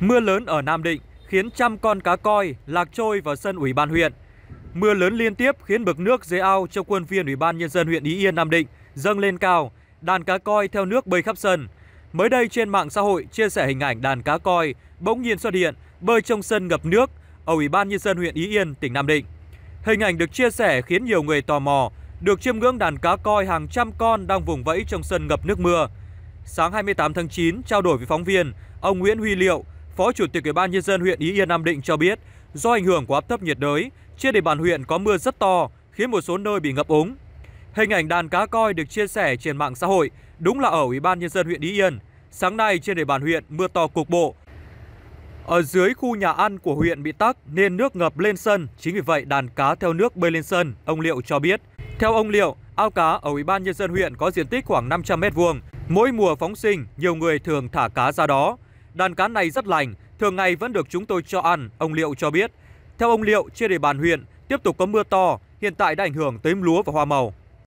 Mưa lớn ở Nam Định khiến trăm con cá coi lạc trôi vào sân ủy ban huyện. Mưa lớn liên tiếp khiến bực nước dưới ao trong quân viên ủy ban nhân dân huyện Ý Yên Nam Định dâng lên cao, đàn cá coi theo nước bơi khắp sân. Mới đây trên mạng xã hội chia sẻ hình ảnh đàn cá coi bỗng nhiên xuất hiện bơi trong sân ngập nước ở Ủy ban nhân dân huyện Ý Yên, tỉnh Nam Định. Hình ảnh được chia sẻ khiến nhiều người tò mò, được chiêm ngưỡng đàn cá coi hàng trăm con đang vùng vẫy trong sân ngập nước mưa. Sáng 28 tháng 9, trao đổi với phóng viên, ông Nguyễn Huy Liệu, Phó Chủ tịch Ủy ban nhân dân huyện Ý Yên Nam Định cho biết, do ảnh hưởng của áp thấp nhiệt đới, trên địa bàn huyện có mưa rất to, khiến một số nơi bị ngập úng. Hình ảnh đàn cá coi được chia sẻ trên mạng xã hội, đúng là ở Ủy ban nhân dân huyện Ý Yên. Sáng nay trên địa bàn huyện mưa to cục bộ. Ở dưới khu nhà ăn của huyện bị tắc nên nước ngập lên sân, chính vì vậy đàn cá theo nước bơi lên sân, ông Liệu cho biết. Theo ông Liệu, ao cá ở Ủy ban nhân dân huyện có diện tích khoảng 500 m2, mỗi mùa phóng sinh nhiều người thường thả cá ra đó. Đàn cá này rất lành, thường ngày vẫn được chúng tôi cho ăn, ông Liệu cho biết. Theo ông Liệu, trên địa bàn huyện tiếp tục có mưa to, hiện tại đã ảnh hưởng tới lúa và hoa màu.